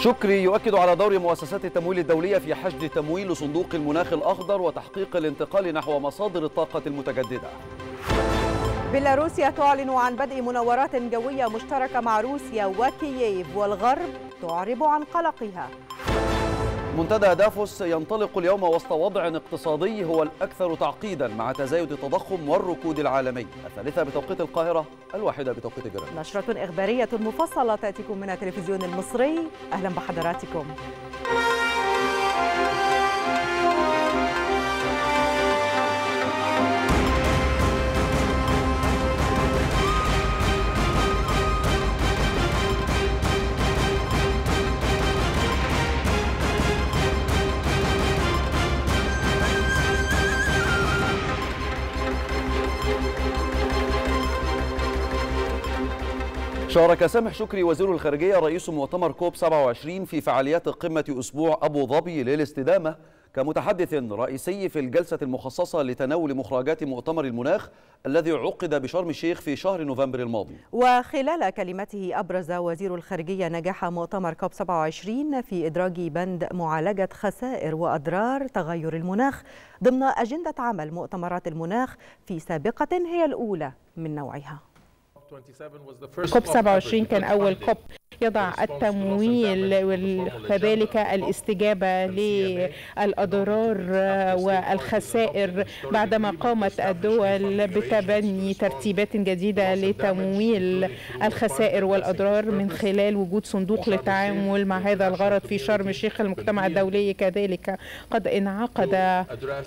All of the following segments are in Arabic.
شكري يؤكد على دور مؤسسات التمويل الدولية في حشد تمويل صندوق المناخ الأخضر وتحقيق الانتقال نحو مصادر الطاقة المتجددة بيلاروسيا تعلن عن بدء مناورات جوية مشتركة مع روسيا وكييف والغرب تعرب عن قلقها منتدى دافوس ينطلق اليوم وسط وضع اقتصادي هو الأكثر تعقيدا مع تزايد التضخم والركود العالمي الثالثة بتوقيت القاهرة الواحدة بتوقيت الجنوب نشرة إخبارية مفصلة تأتيكم من التلفزيون المصري أهلا بحضراتكم شارك سامح شكري وزير الخارجية رئيس مؤتمر كوب 27 في فعاليات قمة أسبوع أبو ظبي للاستدامة كمتحدث رئيسي في الجلسة المخصصة لتناول مخرجات مؤتمر المناخ الذي عقد بشرم الشيخ في شهر نوفمبر الماضي وخلال كلمته أبرز وزير الخارجية نجاح مؤتمر كوب 27 في إدراج بند معالجة خسائر وأضرار تغير المناخ ضمن أجندة عمل مؤتمرات المناخ في سابقة هي الأولى من نوعها COP 27 كان أول كوب يضع التمويل وكذلك الاستجابة للأضرار والخسائر بعدما قامت الدول بتبني ترتيبات جديدة لتمويل الخسائر والأضرار من خلال وجود صندوق للتعامل مع هذا الغرض في شرم الشيخ المجتمع الدولي كذلك قد انعقد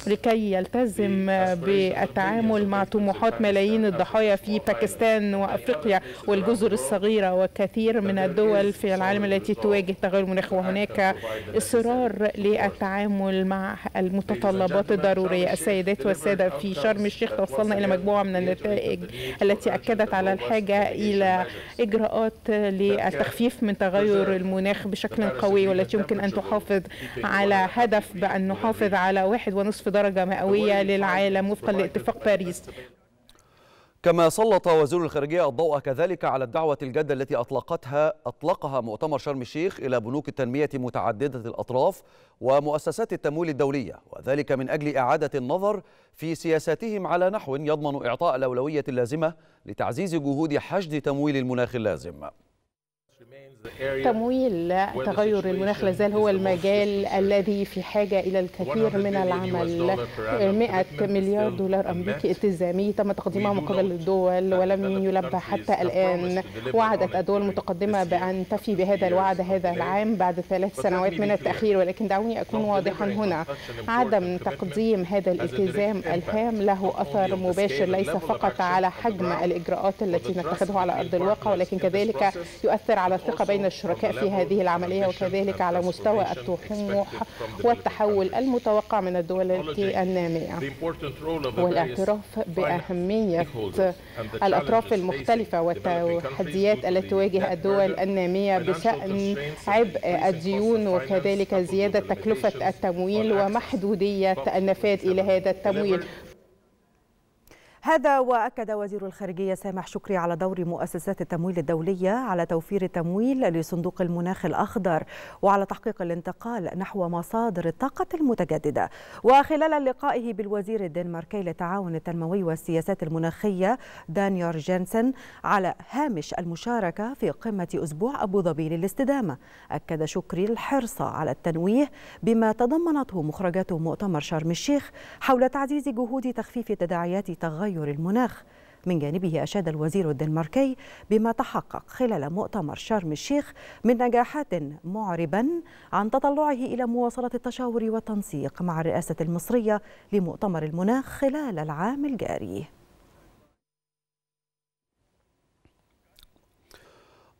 لكي يلتزم بالتعامل مع طموحات uh, ملايين الضحايا في باكستان وأفريقيا والجزر الصغيرة وكثير من الدول الدول في العالم التي تواجه تغير المناخ وهناك اصرار للتعامل مع المتطلبات الضرورية السيدات والسادة في شرم الشيخ توصلنا إلى مجموعة من النتائج التي أكدت على الحاجة إلى إجراءات للتخفيف من تغير المناخ بشكل قوي والتي يمكن أن تحافظ على هدف بأن نحافظ على واحد ونصف درجة مئوية للعالم وفقا لاتفاق باريس كما سلط وزير الخارجية الضوء كذلك على الدعوة الجادة التي أطلقتها أطلقها مؤتمر شرم الشيخ إلى بنوك التنمية متعددة الأطراف ومؤسسات التمويل الدولية وذلك من أجل إعادة النظر في سياساتهم على نحو يضمن إعطاء الأولوية اللازمة لتعزيز جهود حشد تمويل المناخ اللازم تمويل تغير المناخ لازال هو المجال الذي في حاجة إلى الكثير من العمل 100 مليار دولار أمريكي التزامي تم تقديمها من قبل الدول ولم يلبى حتى الآن وعدت الدول المتقدمة بأن تفي بهذا الوعد هذا العام بعد ثلاث سنوات من التأخير ولكن دعوني أكون واضحا هنا عدم تقديم هذا الالتزام الهام له أثر مباشر ليس فقط على حجم الإجراءات التي نتخذها على أرض الواقع ولكن كذلك يؤثر على الثقة بين الشركاء في هذه العملية وكذلك على مستوى الطموح والتحول المتوقع من الدول النامية والاعتراف بأهمية الأطراف المختلفة والتحديات التي تواجه الدول النامية بشأن عبء الديون وكذلك زيادة تكلفة التمويل ومحدودية النفاذ إلى هذا التمويل هذا واكد وزير الخارجيه سامح شكري على دور مؤسسات التمويل الدوليه على توفير التمويل لصندوق المناخ الاخضر وعلى تحقيق الانتقال نحو مصادر الطاقه المتجدده وخلال لقائه بالوزير الدنماركي للتعاون التنموي والسياسات المناخيه دانيور جينسن على هامش المشاركه في قمه اسبوع ابو ظبي للاستدامه اكد شكري الحرص على التنويه بما تضمنته مخرجات مؤتمر شرم الشيخ حول تعزيز جهود تخفيف تداعيات تغير تغير المناخ من جانبه أشاد الوزير الدنماركي بما تحقق خلال مؤتمر شرم الشيخ من نجاحات معربا عن تطلعه إلى مواصلة التشاور والتنسيق مع الرئاسة المصرية لمؤتمر المناخ خلال العام الجاري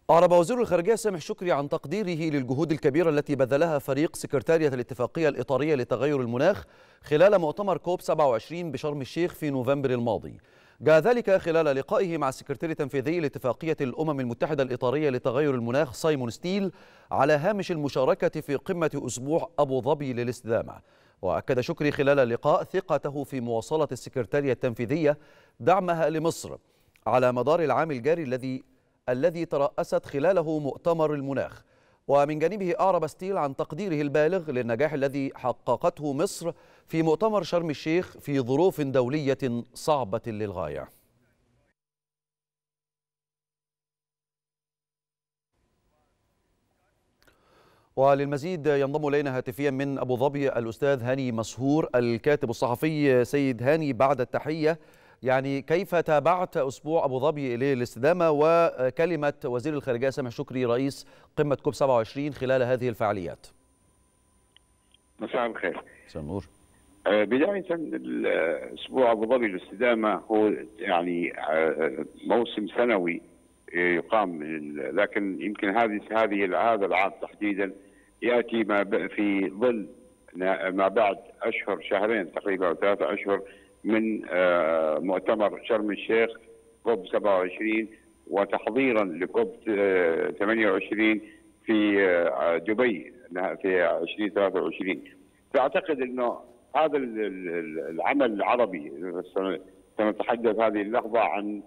أعرب وزير الخارجية سامح شكري عن تقديره للجهود الكبيرة التي بذلها فريق سكرتارية الاتفاقية الإطارية لتغير المناخ خلال مؤتمر كوب 27 بشرم الشيخ في نوفمبر الماضي جاء ذلك خلال لقائه مع السكرتير التنفيذي لاتفاقية الأمم المتحدة الإطارية لتغير المناخ سايمون ستيل على هامش المشاركة في قمة أسبوع أبو ظبي للاستدامة وأكد شكري خلال اللقاء ثقته في مواصلة السكرتارية التنفيذية دعمها لمصر على مدار العام الجاري الذي الذي ترأست خلاله مؤتمر المناخ ومن جانبه أعرب ستيل عن تقديره البالغ للنجاح الذي حققته مصر في مؤتمر شرم الشيخ في ظروف دولية صعبة للغاية وللمزيد ينضم الينا هاتفيا من ابو ظبي الاستاذ هاني مسهور الكاتب الصحفي سيد هاني بعد التحيه يعني كيف تابعت أسبوع أبو ظبي إليه الاستدامة وكلمة وزير الخارجية سامح شكري رئيس قمة كوب 27 خلال هذه الفعاليات مساء الخير مساء النور آه، بداية اسبوع أبو ظبي الاستدامة هو يعني آه، موسم سنوي آه، يقام لكن يمكن هذه هذه هذا العام تحديدا يأتي ما في ظل ما بعد أشهر شهرين تقريبا أو ثلاثة أشهر من آه، مؤتمر شرم الشيخ كوب 27 وتحضيرا لكوب 28 آه، في آه، دبي في 2023 فاعتقد انه هذا العمل العربي سنتحدث هذه اللحظه عن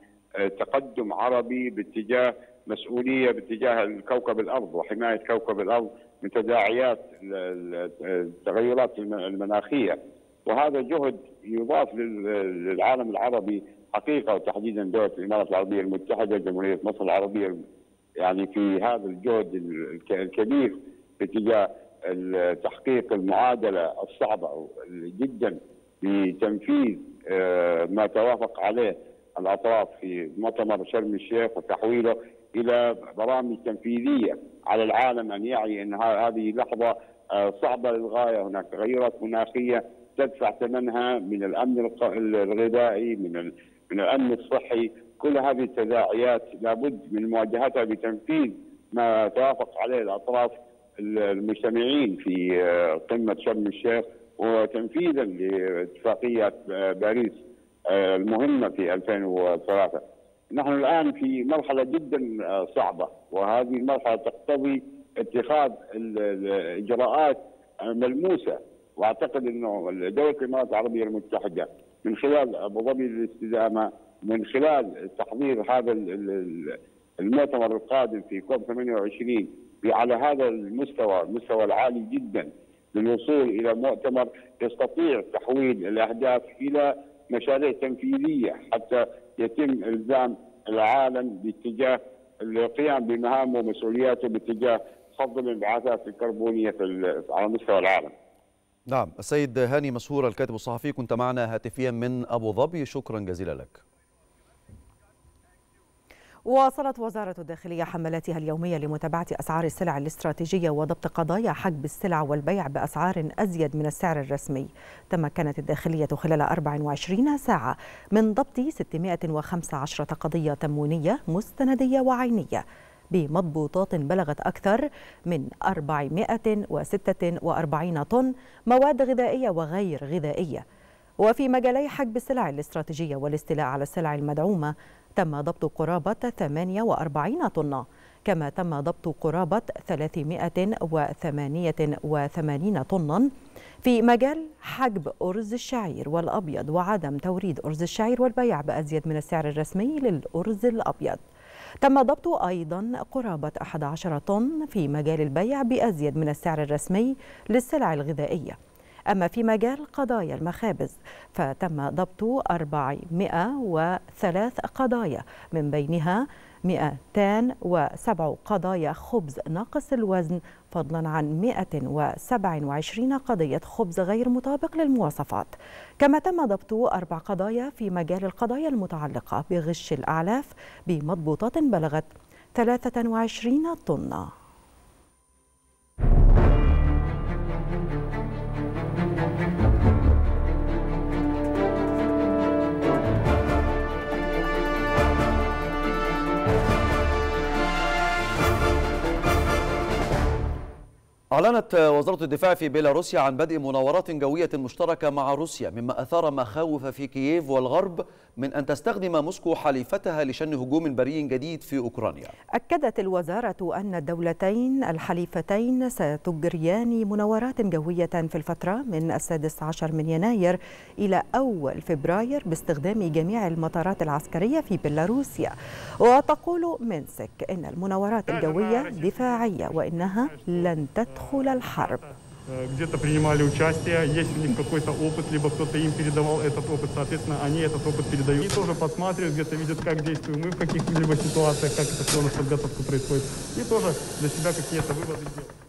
تقدم عربي باتجاه مسؤوليه باتجاه الكوكب الارض وحمايه كوكب الارض من تداعيات التغيرات المناخيه وهذا جهد يضاف للعالم العربي حقيقه وتحديدا دوله الامارات العربيه المتحده جمهوريه مصر العربيه يعني في هذا الجهد الكبير باتجاه تحقيق المعادله الصعبه جدا لتنفيذ آه، ما توافق عليه الاطراف في مؤتمر شرم الشيخ وتحويله الى برامج تنفيذيه على العالم ان يعي ان هذه لحظه آه، صعبه للغايه هناك تغيرات مناخيه تدفع ثمنها من الامن الغذائي من من الامن الصحي كل هذه التداعيات لابد من مواجهتها بتنفيذ ما توافق عليه الاطراف المجتمعين في آه، قمه شرم الشيخ وتنفيذا لاتفاقيه آه، باريس آه، المهمه في 2003 نحن الان في مرحله جدا صعبه وهذه المرحله تقتضي اتخاذ الاجراءات ملموسه واعتقد انه دوله الامارات العربيه المتحده من خلال ابو ظبي للاستدامه من خلال تحضير هذا المؤتمر القادم في كوب 28 على هذا المستوى المستوى العالي جدا للوصول الى مؤتمر يستطيع تحويل الاهداف الى مشاريع تنفيذيه حتى يتم الزام العالم باتجاه القيام بمهامه ومسؤولياته باتجاه خفض الانبعاثات الكربونيه على مستوى العالم. نعم السيد هاني مسهور الكاتب الصحفي كنت معنا هاتفيا من أبو ظبي شكرا جزيلا لك واصلت وزارة الداخلية حملاتها اليومية لمتابعة أسعار السلع الاستراتيجية وضبط قضايا حجب السلع والبيع بأسعار أزيد من السعر الرسمي تمكنت الداخلية خلال 24 ساعة من ضبط 615 قضية تموينية مستندية وعينية بمضبوطات بلغت أكثر من 446 طن مواد غذائية وغير غذائية وفي مجالي حجب السلع الاستراتيجية والاستيلاء على السلع المدعومة تم ضبط قرابة 48 طن كما تم ضبط قرابة 388 طنا في مجال حجب أرز الشعير والأبيض وعدم توريد أرز الشعير والبيع بأزيد من السعر الرسمي للأرز الأبيض تم ضبط أيضا قرابة 11 طن في مجال البيع بأزيد من السعر الرسمي للسلع الغذائية أما في مجال قضايا المخابز فتم ضبط 403 قضايا من بينها 207 قضايا خبز ناقص الوزن فضلا عن 127 قضية خبز غير مطابق للمواصفات كما تم ضبط أربع قضايا في مجال القضايا المتعلقة بغش الأعلاف بمضبوطات بلغت 23 طنه أعلنت وزارة الدفاع في بيلاروسيا عن بدء مناورات جوية مشتركة مع روسيا مما أثار مخاوف في كييف والغرب من أن تستخدم موسكو حليفتها لشن هجوم بري جديد في أوكرانيا أكدت الوزارة أن الدولتين الحليفتين ستجريان مناورات جوية في الفترة من السادس عشر من يناير إلى أول فبراير باستخدام جميع المطارات العسكرية في بيلاروسيا وتقول منسك أن المناورات الجوية دفاعية وإنها لن تدخل دخول الحرب э, где-то принимали участие, есть у них какой-то опыт, либо кто-то им передавал этот опыт, соответственно, они этот опыт передают. И тоже подсматривают, где-то видят, как действуем мы в каких-либо ситуациях, как это все у нас подготовка происходит. И тоже для себя какие-то выводы делают.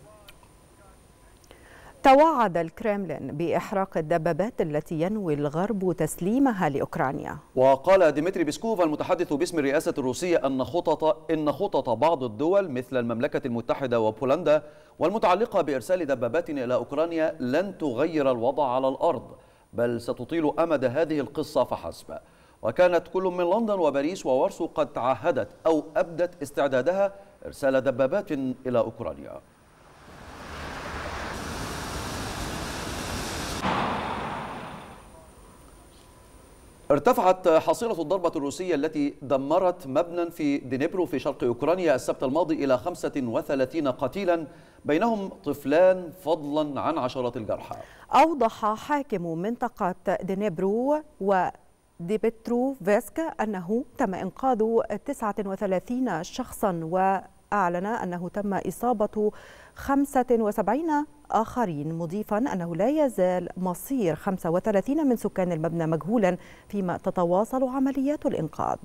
توعد الكرملين بإحراق الدبابات التي ينوي الغرب تسليمها لأوكرانيا وقال ديمتري بيسكوف المتحدث باسم الرئاسة الروسية أن خطط, إن خطط بعض الدول مثل المملكة المتحدة وبولندا والمتعلقة بإرسال دبابات إلى أوكرانيا لن تغير الوضع على الأرض بل ستطيل أمد هذه القصة فحسب وكانت كل من لندن وباريس وورسو قد تعهدت أو أبدت استعدادها إرسال دبابات إلى أوكرانيا ارتفعت حصيلة الضربة الروسية التي دمرت مبنى في دينيبرو في شرق أوكرانيا السبت الماضي إلى 35 قتيلا بينهم طفلان فضلا عن عشرات الجرحى أوضح حاكم منطقة دينيبرو و ديبترو فيسك أنه تم إنقاذ 39 شخصا وأعلن أنه تم إصابة 75 آخرين مضيفا أنه لا يزال مصير 35 من سكان المبنى مجهولا فيما تتواصل عمليات الإنقاذ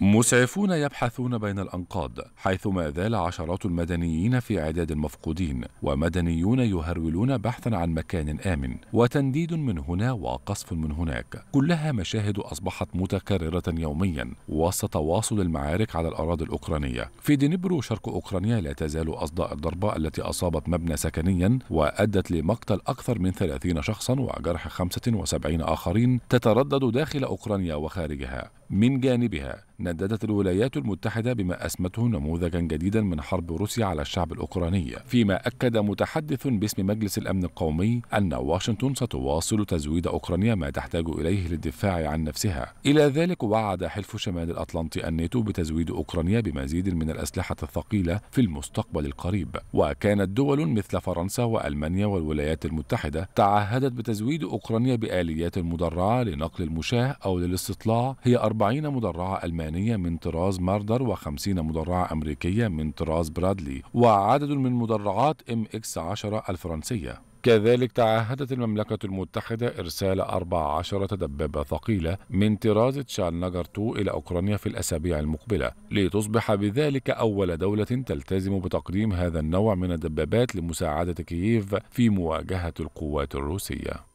مسعفون يبحثون بين الأنقاض حيث ما زال عشرات المدنيين في عداد المفقودين ومدنيون يهرولون بحثا عن مكان آمن وتنديد من هنا وقصف من هناك كلها مشاهد أصبحت متكررة يوميا وسط تواصل المعارك على الأراضي الأوكرانية في دنيبرو شرق أوكرانيا لا تزال أصداء الضربة التي أصابت مبنى سكنيا وأدت لمقتل أكثر من 30 شخصا وجرح 75 آخرين تتردد داخل أوكرانيا وخارجها من جانبها نددت الولايات المتحدة بما أسمته نموذجا جديدا من حرب روسيا على الشعب الأوكراني فيما أكد متحدث باسم مجلس الأمن القومي أن واشنطن ستواصل تزويد أوكرانيا ما تحتاج إليه للدفاع عن نفسها إلى ذلك وعد حلف شمال الأطلنطي الناتو بتزويد أوكرانيا بمزيد من الأسلحة الثقيلة في المستقبل القريب وكانت دول مثل فرنسا وألمانيا والولايات المتحدة تعهدت بتزويد أوكرانيا بآليات مدرعة لنقل المشاة أو للاستطلاع هي 40 مدرعة ألمانية من طراز ماردر و50 مدرعة أمريكية من طراز برادلي وعدد من مدرعات ام اكس 10 الفرنسية كذلك تعهدت المملكة المتحدة إرسال 14 دبابة ثقيلة من طراز تشالنجر 2 إلى أوكرانيا في الأسابيع المقبلة لتصبح بذلك أول دولة تلتزم بتقديم هذا النوع من الدبابات لمساعدة كييف في مواجهة القوات الروسية.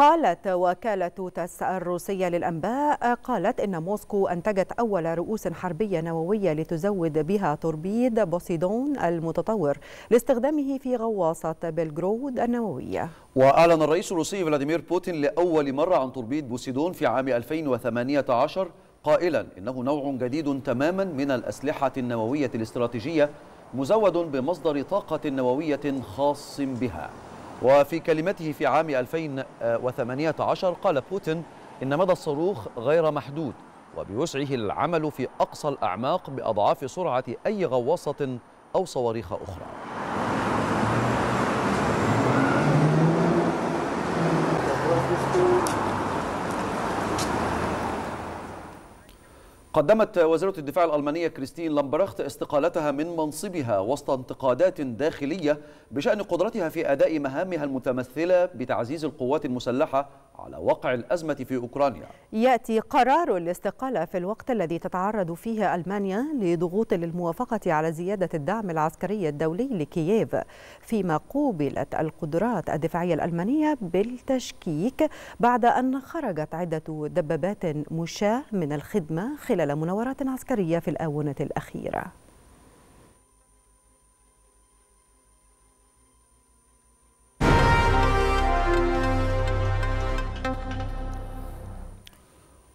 قالت وكالة تاس الروسية للأنباء قالت إن موسكو أنتجت أول رؤوس حربية نووية لتزود بها توربيد بوسيدون المتطور لاستخدامه في غواصة بلغرود النووية وأعلن الرئيس الروسي فلاديمير بوتين لأول مرة عن توربيد بوسيدون في عام 2018 قائلا إنه نوع جديد تماما من الأسلحة النووية الاستراتيجية مزود بمصدر طاقة نووية خاص بها وفي كلمته في عام 2018 قال بوتين إن مدى الصاروخ غير محدود وبوسعه العمل في أقصى الأعماق بأضعاف سرعة أي غواصة أو صواريخ أخرى قدمت وزارة الدفاع الألمانية كريستين لامبرخت استقالتها من منصبها وسط انتقادات داخلية بشأن قدرتها في أداء مهامها المتمثلة بتعزيز القوات المسلحة على وقع الأزمة في أوكرانيا يأتي قرار الاستقالة في الوقت الذي تتعرض فيه ألمانيا لضغوط للموافقة على زيادة الدعم العسكري الدولي لكييف فيما قوبلت القدرات الدفاعية الألمانية بالتشكيك بعد أن خرجت عدة دبابات مشاة من الخدمة خلال مناورات عسكرية في الآونة الأخيرة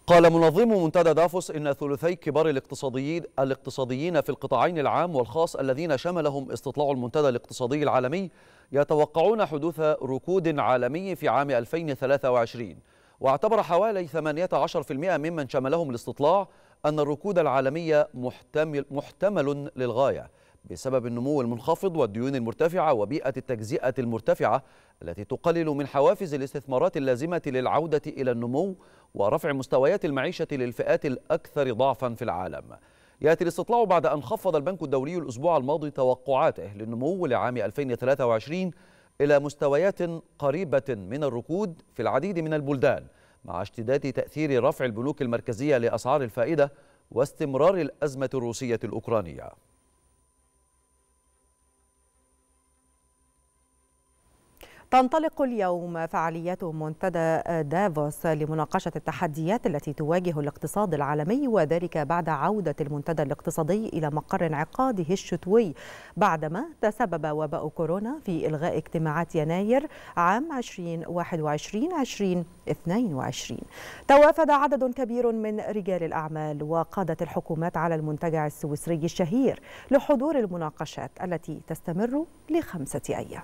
قال منظم منتدى دافوس إن ثلثي كبار الاقتصاديين الاقتصاديين في القطاعين العام والخاص الذين شملهم استطلاع المنتدى الاقتصادي العالمي يتوقعون حدوث ركود عالمي في عام 2023 واعتبر حوالي 18% ممن شملهم الاستطلاع أن الركود العالمي محتمل, محتمل للغاية بسبب النمو المنخفض والديون المرتفعة وبيئة التجزئة المرتفعة التي تقلل من حوافز الاستثمارات اللازمة للعودة إلى النمو ورفع مستويات المعيشة للفئات الأكثر ضعفا في العالم يأتي الاستطلاع بعد أن خفض البنك الدولي الأسبوع الماضي توقعاته للنمو لعام 2023 إلى مستويات قريبة من الركود في العديد من البلدان مع اشتداد تأثير رفع البنوك المركزية لأسعار الفائدة واستمرار الأزمة الروسية الأوكرانية تنطلق اليوم فعاليات منتدى دافوس لمناقشة التحديات التي تواجه الاقتصاد العالمي وذلك بعد عودة المنتدى الاقتصادي إلى مقر انعقاده الشتوي بعدما تسبب وباء كورونا في إلغاء اجتماعات يناير عام 2021 2022 توافد عدد كبير من رجال الأعمال وقادة الحكومات على المنتجع السويسري الشهير لحضور المناقشات التي تستمر لخمسة أيام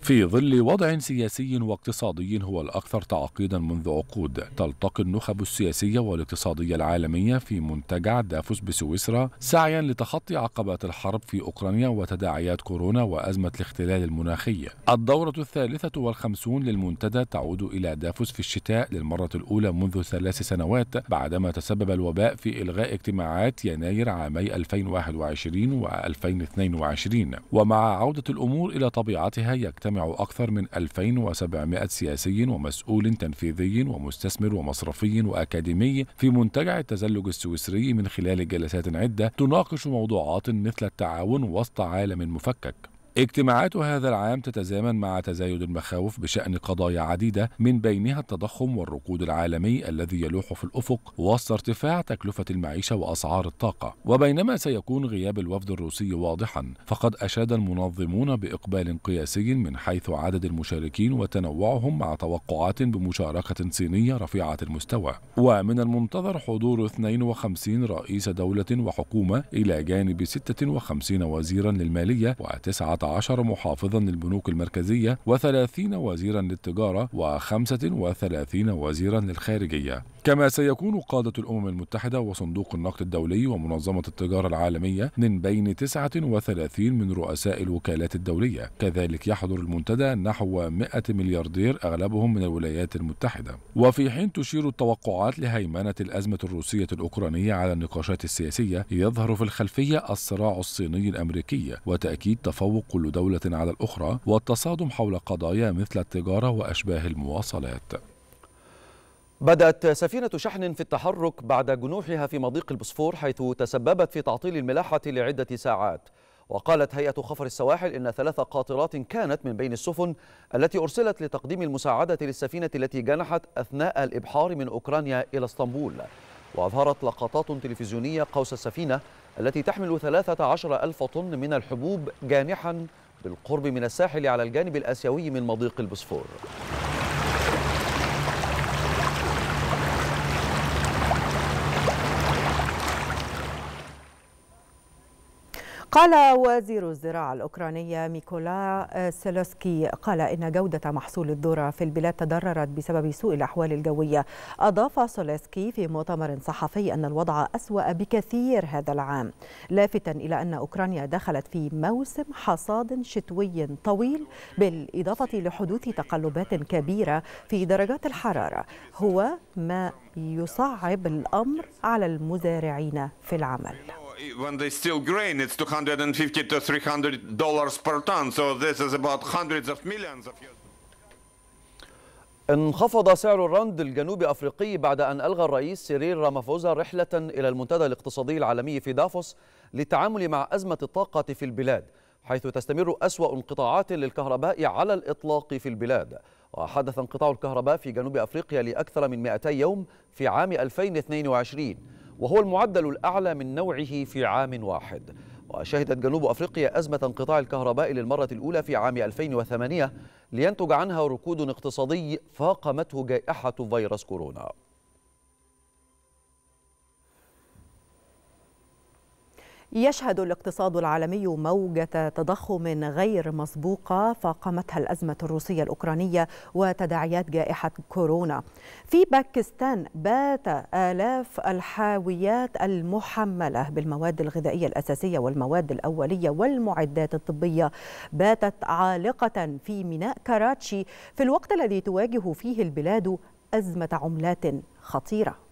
في ظل وضع سياسي واقتصادي هو الأكثر تعقيدا منذ عقود تلتقي النخب السياسية والاقتصادية العالمية في منتجع دافوس بسويسرا سعيا لتخطي عقبات الحرب في أوكرانيا وتداعيات كورونا وأزمة الاختلال المناخي الدورة الثالثة والخمسون للمنتدى تعود إلى دافوس في الشتاء للمرة الأولى منذ ثلاث سنوات بعدما تسبب الوباء في إلغاء اجتماعات يناير عامي 2021 و 2022 ومع عودة الأمور إلى طبيعتها يكتب يجتمع أكثر من 2700 سياسي ومسؤول تنفيذي ومستثمر ومصرفي وأكاديمي في منتجع التزلج السويسري من خلال جلسات عدة تناقش موضوعات مثل التعاون وسط عالم مفكك اجتماعات هذا العام تتزامن مع تزايد المخاوف بشأن قضايا عديدة من بينها التضخم والركود العالمي الذي يلوح في الأفق وسط ارتفاع تكلفة المعيشة وأسعار الطاقة وبينما سيكون غياب الوفد الروسي واضحا فقد أشاد المنظمون بإقبال قياسي من حيث عدد المشاركين وتنوعهم مع توقعات بمشاركة صينية رفيعة المستوى ومن المنتظر حضور 52 رئيس دولة وحكومة إلى جانب 56 وزيرا للمالية عشر محافظا للبنوك المركزية و30 وزيرا للتجارة و35 وزيرا للخارجية كما سيكون قادة الأمم المتحدة وصندوق النقد الدولي ومنظمة التجارة العالمية من بين 39 من رؤساء الوكالات الدولية كذلك يحضر المنتدى نحو 100 ملياردير أغلبهم من الولايات المتحدة وفي حين تشير التوقعات لهيمنة الأزمة الروسية الأوكرانية على النقاشات السياسية يظهر في الخلفية الصراع الصيني الأمريكي وتأكيد تفوق كل دولة على الأخرى والتصادم حول قضايا مثل التجارة وأشباه المواصلات بدأت سفينة شحن في التحرك بعد جنوحها في مضيق البسفور حيث تسببت في تعطيل الملاحة لعدة ساعات وقالت هيئة خفر السواحل إن ثلاث قاطرات كانت من بين السفن التي أرسلت لتقديم المساعدة للسفينة التي جنحت أثناء الإبحار من أوكرانيا إلى اسطنبول وأظهرت لقطات تلفزيونية قوس السفينة التي تحمل 13 ألف طن من الحبوب جانحا بالقرب من الساحل على الجانب الآسيوي من مضيق البسفور قال وزير الزراعة الأوكرانية ميكولا آه، سيلوسكي قال إن جودة محصول الذرة في البلاد تضررت بسبب سوء الأحوال الجوية أضاف سيلوسكي في مؤتمر صحفي أن الوضع أسوأ بكثير هذا العام لافتا إلى أن أوكرانيا دخلت في موسم حصاد شتوي طويل بالإضافة لحدوث تقلبات كبيرة في درجات الحرارة هو ما يصعب الأمر على المزارعين في العمل when they steal grain, it's 250 to 300 dollars per ton. So this is about hundreds of millions of years. انخفض سعر الرند الجنوب أفريقي بعد أن ألغى الرئيس سيريل رامافوزا رحلة إلى المنتدى الاقتصادي العالمي في دافوس للتعامل مع أزمة الطاقة في البلاد حيث تستمر أسوأ انقطاعات للكهرباء على الإطلاق في البلاد وحدث انقطاع الكهرباء في جنوب أفريقيا لأكثر من 200 يوم في عام 2022 وهو المعدل الأعلى من نوعه في عام واحد وشهدت جنوب أفريقيا أزمة انقطاع الكهرباء للمرة الأولى في عام 2008 لينتج عنها ركود اقتصادي فاقمته جائحة فيروس كورونا يشهد الاقتصاد العالمي موجة تضخم غير مسبوقة فاقمتها الأزمة الروسية الأوكرانية وتداعيات جائحة كورونا. في باكستان بات آلاف الحاويات المحملة بالمواد الغذائية الأساسية والمواد الأولية والمعدات الطبية باتت عالقة في ميناء كاراتشي في الوقت الذي تواجه فيه البلاد أزمة عملات خطيرة.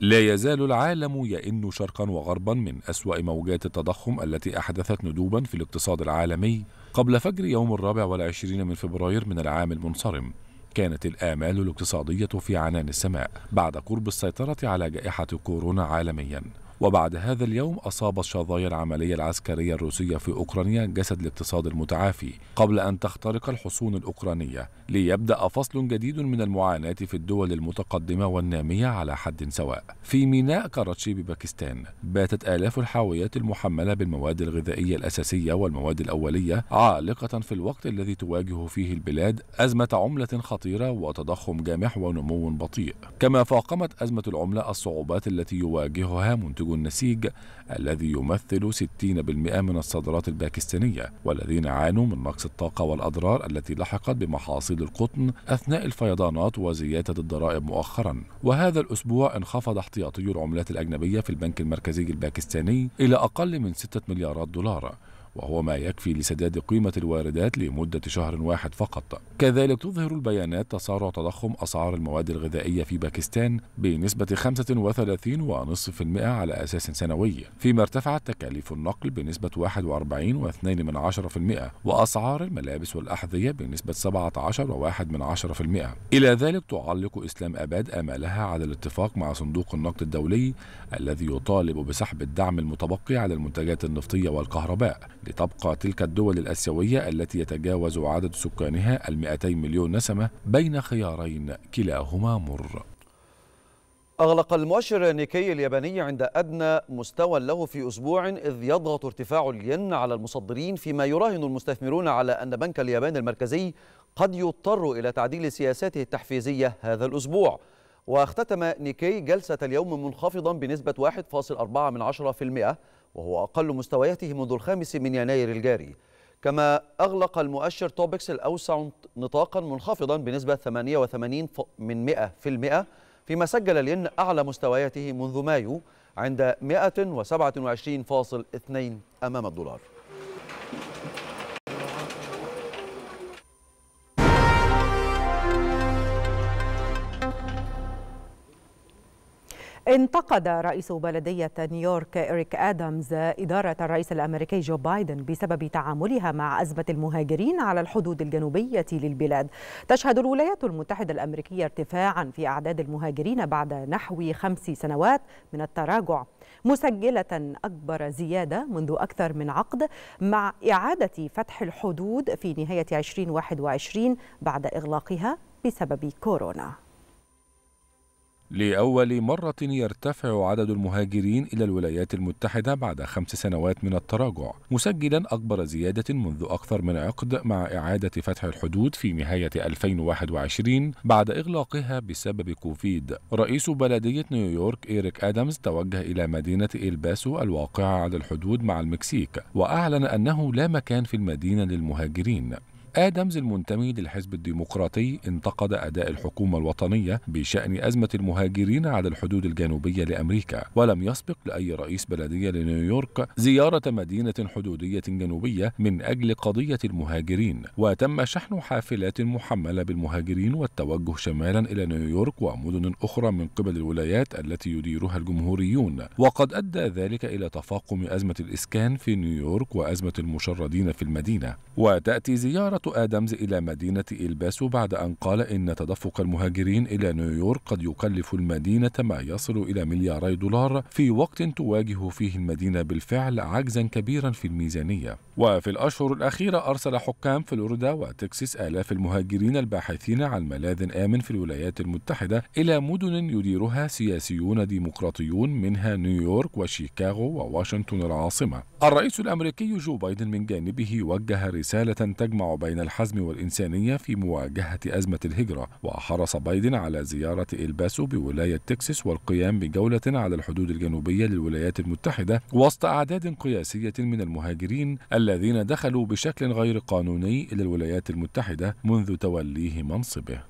لا يزال العالم يئن شرقا وغربا من أسوأ موجات التضخم التي أحدثت ندوبا في الاقتصاد العالمي قبل فجر يوم الرابع والعشرين من فبراير من العام المنصرم كانت الآمال الاقتصادية في عنان السماء بعد قرب السيطرة على جائحة كورونا عالمياً وبعد هذا اليوم أصابت شظايا العملية العسكرية الروسية في أوكرانيا جسد الاقتصاد المتعافي قبل أن تخترق الحصون الأوكرانية ليبدأ فصل جديد من المعاناة في الدول المتقدمة والنامية على حد سواء في ميناء كاراتشي بباكستان باتت آلاف الحاويات المحملة بالمواد الغذائية الأساسية والمواد الأولية عالقة في الوقت الذي تواجه فيه البلاد أزمة عملة خطيرة وتضخم جامح ونمو بطيء كما فاقمت أزمة العملة الصعوبات التي يواجهها منتج ينتج النسيج الذي يمثل 60% من الصادرات الباكستانية والذين عانوا من نقص الطاقة والأضرار التي لحقت بمحاصيل القطن أثناء الفيضانات وزيادة الضرائب مؤخرا وهذا الأسبوع انخفض احتياطي العملات الأجنبية في البنك المركزي الباكستاني إلى أقل من 6 مليارات دولار وهو ما يكفي لسداد قيمة الواردات لمدة شهر واحد فقط كذلك تظهر البيانات تسارع تضخم أسعار المواد الغذائية في باكستان بنسبة 35.5% على أساس سنوي فيما ارتفعت تكاليف النقل بنسبة 41.2% وأسعار الملابس والأحذية بنسبة 17.1% إلى ذلك تعلق إسلام أباد آمالها على الاتفاق مع صندوق النقد الدولي الذي يطالب بسحب الدعم المتبقي على المنتجات النفطية والكهرباء لتبقى تلك الدول الآسيوية التي يتجاوز عدد سكانها المائتين مليون نسمة بين خيارين كلاهما مر أغلق المؤشر نيكي الياباني عند أدنى مستوى له في أسبوع إذ يضغط ارتفاع الين على المصدرين فيما يراهن المستثمرون على أن بنك اليابان المركزي قد يضطر إلى تعديل سياساته التحفيزية هذا الأسبوع واختتم نيكي جلسة اليوم منخفضا بنسبة 1.4% وهو أقل مستوياته منذ الخامس من يناير الجاري كما أغلق المؤشر توبكس الأوسع نطاقا منخفضا بنسبة 88 من 100 في المئة فيما سجل الين أعلى مستوياته منذ مايو عند 127.2 أمام الدولار انتقد رئيس بلدية نيويورك إريك آدامز إدارة الرئيس الأمريكي جو بايدن بسبب تعاملها مع أزمة المهاجرين على الحدود الجنوبية للبلاد تشهد الولايات المتحدة الأمريكية ارتفاعا في أعداد المهاجرين بعد نحو خمس سنوات من التراجع مسجلة أكبر زيادة منذ أكثر من عقد مع إعادة فتح الحدود في نهاية 2021 بعد إغلاقها بسبب كورونا لأول مرة يرتفع عدد المهاجرين إلى الولايات المتحدة بعد خمس سنوات من التراجع مسجلا أكبر زيادة منذ أكثر من عقد مع إعادة فتح الحدود في نهاية 2021 بعد إغلاقها بسبب كوفيد رئيس بلدية نيويورك إيريك آدمز توجه إلى مدينة إلباسو الواقعة على الحدود مع المكسيك وأعلن أنه لا مكان في المدينة للمهاجرين آدمز المنتمي للحزب الديمقراطي انتقد أداء الحكومة الوطنية بشأن أزمة المهاجرين على الحدود الجنوبية لأمريكا ولم يسبق لأي رئيس بلدية لنيويورك زيارة مدينة حدودية جنوبية من أجل قضية المهاجرين وتم شحن حافلات محملة بالمهاجرين والتوجه شمالا إلى نيويورك ومدن أخرى من قبل الولايات التي يديرها الجمهوريون وقد أدى ذلك إلى تفاقم أزمة الإسكان في نيويورك وأزمة المشردين في المدينة وتأتي زيارة آدمز إلى مدينة إلباسو بعد أن قال إن تدفق المهاجرين إلى نيويورك قد يكلف المدينة ما يصل إلى ملياري دولار في وقت تواجه فيه المدينة بالفعل عجزا كبيرا في الميزانية وفي الأشهر الأخيرة أرسل حكام فلوريدا وتكساس آلاف المهاجرين الباحثين عن ملاذ آمن في الولايات المتحدة إلى مدن يديرها سياسيون ديمقراطيون منها نيويورك وشيكاغو وواشنطن العاصمة. الرئيس الأمريكي جو بايدن من جانبه وجه رسالة تجمع بين الحزم والإنسانية في مواجهة أزمة الهجرة، وحرص بايدن على زيارة إلباسو بولاية تكساس والقيام بجولة على الحدود الجنوبية للولايات المتحدة وسط أعداد قياسية من المهاجرين الذين دخلوا بشكل غير قانوني إلى الولايات المتحدة منذ توليه منصبه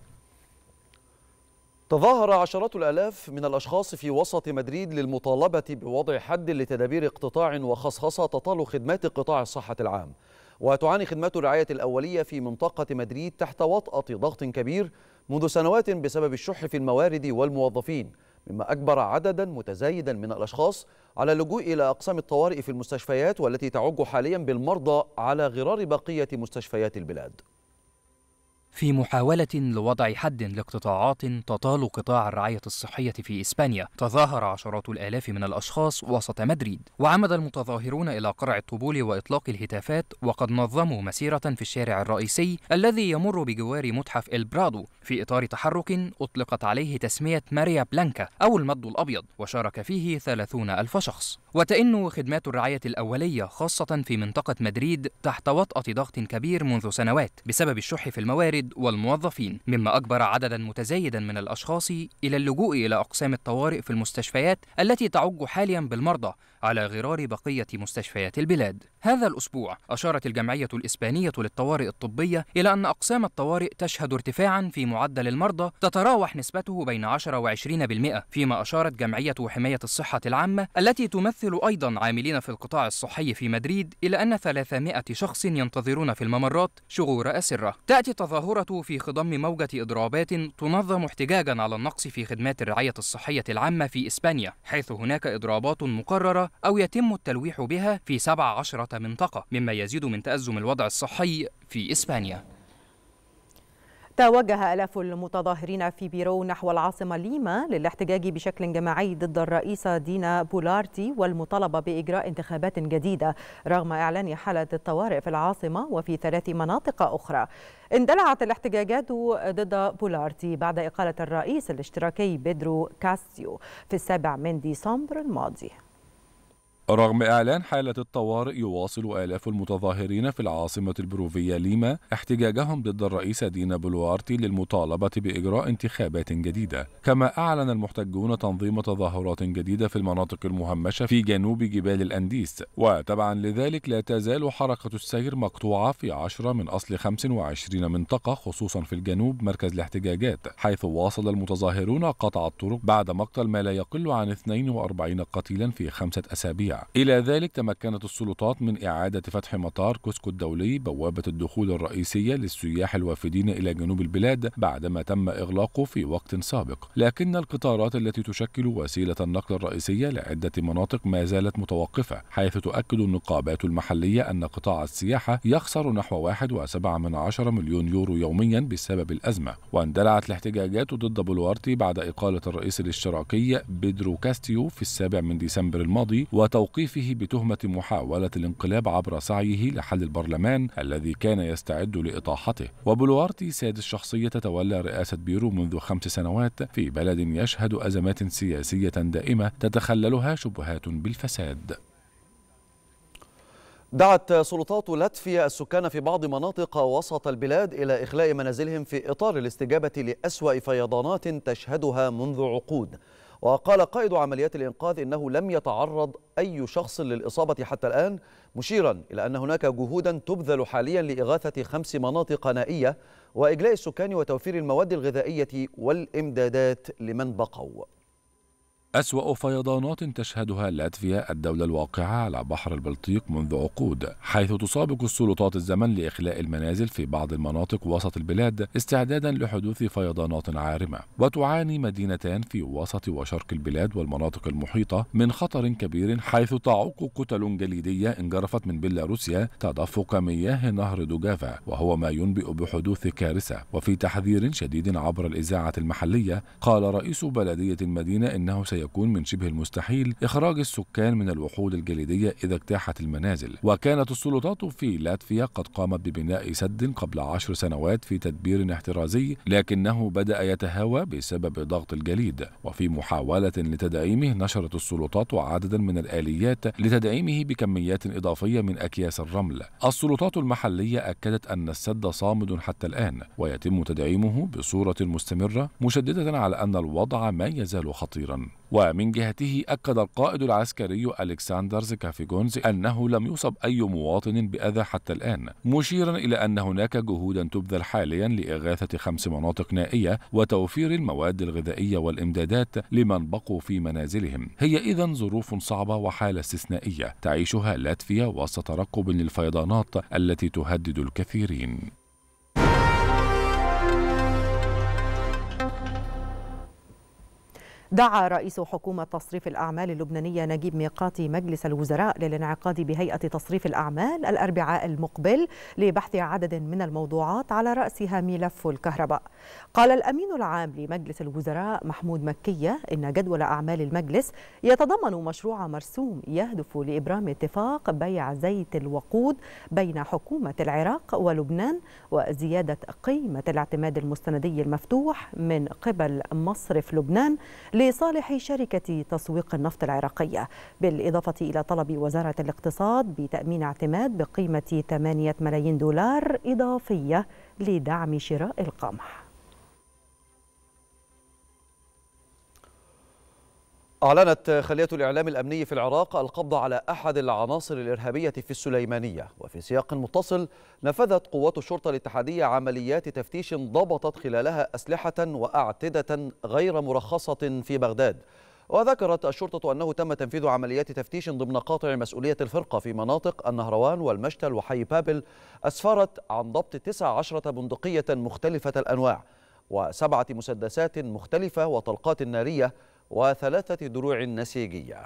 تظاهر عشرات الآلاف من الأشخاص في وسط مدريد للمطالبة بوضع حد لتدابير اقتطاع وخصخصة تطال خدمات قطاع الصحة العام وتعاني خدمات الرعاية الأولية في منطقة مدريد تحت وطأة ضغط كبير منذ سنوات بسبب الشح في الموارد والموظفين مما أجبر عددا متزايدا من الأشخاص على اللجوء إلى أقسام الطوارئ في المستشفيات والتي تعج حاليا بالمرضى على غرار بقية مستشفيات البلاد في محاولة لوضع حد لاقتطاعات تطال قطاع الرعاية الصحية في إسبانيا تظاهر عشرات الآلاف من الأشخاص وسط مدريد وعمد المتظاهرون إلى قرع الطبول وإطلاق الهتافات وقد نظموا مسيرة في الشارع الرئيسي الذي يمر بجوار متحف البرادو في إطار تحرك أطلقت عليه تسمية ماريا بلانكا أو المد الأبيض وشارك فيه ثلاثون ألف شخص وتئن خدمات الرعاية الأولية خاصة في منطقة مدريد تحت وطأة ضغط كبير منذ سنوات بسبب الشح في الموارد الجهاد والموظفين مما أجبر عددا متزايدا من الأشخاص إلى اللجوء إلى أقسام الطوارئ في المستشفيات التي تعج حاليا بالمرضى على غرار بقية مستشفيات البلاد هذا الأسبوع أشارت الجمعية الإسبانية للطوارئ الطبية إلى أن أقسام الطوارئ تشهد ارتفاعا في معدل المرضى تتراوح نسبته بين 10 و 20% فيما أشارت جمعية حماية الصحة العامة التي تمثل أيضا عاملين في القطاع الصحي في مدريد إلى أن 300 شخص ينتظرون في الممرات شغور أسرة تأتي التظاهرة في خضم موجة إضرابات تنظم احتجاجا على النقص في خدمات الرعاية الصحية العامة في إسبانيا حيث هناك إضرابات مقررة أو يتم التلويح بها في 17 منطقة مما يزيد من تأزم الوضع الصحي في إسبانيا توجه آلاف المتظاهرين في بيرو نحو العاصمة ليما للاحتجاج بشكل جماعي ضد الرئيسة دينا بولارتي والمطالبة بإجراء انتخابات جديدة رغم إعلان حالة الطوارئ في العاصمة وفي ثلاث مناطق أخرى اندلعت الاحتجاجات ضد بولارتي بعد إقالة الرئيس الاشتراكي بيدرو كاستيو في السابع من ديسمبر الماضي رغم إعلان حالة الطوارئ يواصل آلاف المتظاهرين في العاصمة البروفية ليما احتجاجهم ضد الرئيس دينا بولوارتي للمطالبة بإجراء انتخابات جديدة كما أعلن المحتجون تنظيم تظاهرات جديدة في المناطق المهمشة في جنوب جبال الأنديس وتبعا لذلك لا تزال حركة السير مقطوعة في 10 من أصل 25 منطقة خصوصا في الجنوب مركز الاحتجاجات حيث واصل المتظاهرون قطع الطرق بعد مقتل ما لا يقل عن 42 قتيلا في خمسة أسابيع إلى ذلك تمكنت السلطات من إعادة فتح مطار كوسكو الدولي بوابة الدخول الرئيسية للسياح الوافدين إلى جنوب البلاد بعدما تم إغلاقه في وقت سابق لكن القطارات التي تشكل وسيلة النقل الرئيسية لعدة مناطق ما زالت متوقفة حيث تؤكد النقابات المحلية أن قطاع السياحة يخسر نحو 1.7 مليون يورو يوميا بسبب الأزمة واندلعت الاحتجاجات ضد بولوارتي بعد إقالة الرئيس الاشتراكي بيدرو كاستيو في السابع من ديسمبر الماضي وتوقف توقيفه بتهمة محاولة الانقلاب عبر سعيه لحل البرلمان الذي كان يستعد لإطاحته وبولوارتي ساد الشخصية تولى رئاسة بيرو منذ خمس سنوات في بلد يشهد أزمات سياسية دائمة تتخللها شبهات بالفساد دعت سلطات لاتفيا السكان في بعض مناطق وسط البلاد إلى إخلاء منازلهم في إطار الاستجابة لأسوأ فيضانات تشهدها منذ عقود وقال قائد عمليات الإنقاذ إنه لم يتعرض أي شخص للإصابة حتى الآن مشيرا إلى أن هناك جهودا تبذل حاليا لإغاثة خمس مناطق نائية وإجلاء السكان وتوفير المواد الغذائية والإمدادات لمن بقوا أسوأ فيضانات تشهدها لاتفيا الدولة الواقعة على بحر البلطيق منذ عقود حيث تسابق السلطات الزمن لإخلاء المنازل في بعض المناطق وسط البلاد استعدادا لحدوث فيضانات عارمة وتعاني مدينتان في وسط وشرق البلاد والمناطق المحيطة من خطر كبير حيث تعوق كتل جليدية انجرفت من بيلاروسيا تدفق مياه نهر دوجافا وهو ما ينبئ بحدوث كارثة وفي تحذير شديد عبر الإذاعة المحلية قال رئيس بلدية المدينة إنه سيكون يكون من شبه المستحيل إخراج السكان من الوحول الجليدية إذا اجتاحت المنازل وكانت السلطات في لاتفيا قد قامت ببناء سد قبل عشر سنوات في تدبير احترازي لكنه بدأ يتهاوى بسبب ضغط الجليد وفي محاولة لتدعيمه نشرت السلطات عددا من الآليات لتدعيمه بكميات إضافية من أكياس الرمل السلطات المحلية أكدت أن السد صامد حتى الآن ويتم تدعيمه بصورة مستمرة مشددة على أن الوضع ما يزال خطيرا ومن جهته أكد القائد العسكري ألكسندر زكافيجونز أنه لم يصب أي مواطن بأذى حتى الآن مشيرا إلى أن هناك جهودا تبذل حاليا لإغاثة خمس مناطق نائية وتوفير المواد الغذائية والإمدادات لمن بقوا في منازلهم هي إذا ظروف صعبة وحالة استثنائية تعيشها لاتفيا وسط ترقب للفيضانات التي تهدد الكثيرين دعا رئيس حكومة تصريف الأعمال اللبنانية نجيب ميقاتي مجلس الوزراء للانعقاد بهيئة تصريف الأعمال الأربعاء المقبل لبحث عدد من الموضوعات على رأسها ملف الكهرباء قال الأمين العام لمجلس الوزراء محمود مكية إن جدول أعمال المجلس يتضمن مشروع مرسوم يهدف لإبرام اتفاق بيع زيت الوقود بين حكومة العراق ولبنان وزيادة قيمة الاعتماد المستندي المفتوح من قبل مصرف لبنان لصالح شركة تسويق النفط العراقية بالإضافة إلى طلب وزارة الاقتصاد بتأمين اعتماد بقيمة 8 ملايين دولار إضافية لدعم شراء القمح أعلنت خلية الإعلام الأمني في العراق القبض على أحد العناصر الإرهابية في السليمانية وفي سياق متصل نفذت قوات الشرطة الاتحادية عمليات تفتيش ضبطت خلالها أسلحة وأعتدة غير مرخصة في بغداد وذكرت الشرطة أنه تم تنفيذ عمليات تفتيش ضمن قاطع مسؤولية الفرقة في مناطق النهروان والمشتل وحي بابل أسفرت عن ضبط 19 بندقية مختلفة الأنواع وسبعة مسدسات مختلفة وطلقات نارية وثلاثة دروع نسيجية